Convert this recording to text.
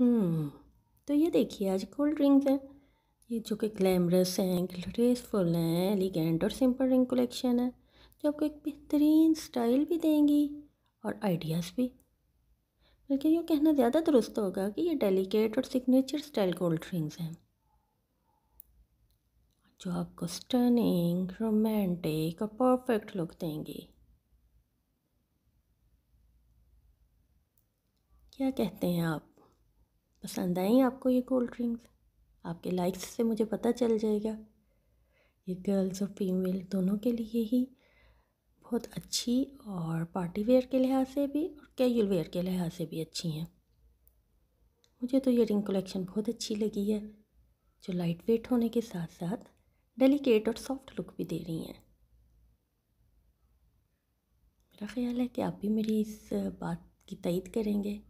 हम्म, तो ये देखिए आज कोल्ड ड्रिंक्स हैं ये जो कि ग्लैमरस हैं ग्लेसफुल हैं एलिगेंट और सिंपल रिंग कलेक्शन है जो आपको एक बेहतरीन स्टाइल भी देंगी और आइडियाज़ भी बल्कि यूँ कहना ज़्यादा दुरुस्त होगा कि ये डेलिकेट और सिग्नेचर स्टाइल कोल्ड ड्रिंक्स हैं जो आपको स्टर्निंग रोमांटिक और परफेक्ट लुक देंगी क्या कहते हैं आप पसंद आई आपको ये कोल्ड ड्रिंक्स आपके लाइक्स से मुझे पता चल जाएगा ये गर्ल्स और फीमेल दोनों के लिए ही बहुत अच्छी और पार्टी वेयर के लिहाज से भी और कैजुअल वेयर के लिहाज से भी अच्छी हैं मुझे तो ये रिंग कलेक्शन बहुत अच्छी लगी है जो लाइट वेट होने के साथ साथ डेलिकेट और सॉफ्ट लुक भी दे रही हैं मेरा ख्याल है कि आप भी मेरी इस बात की तइद करेंगे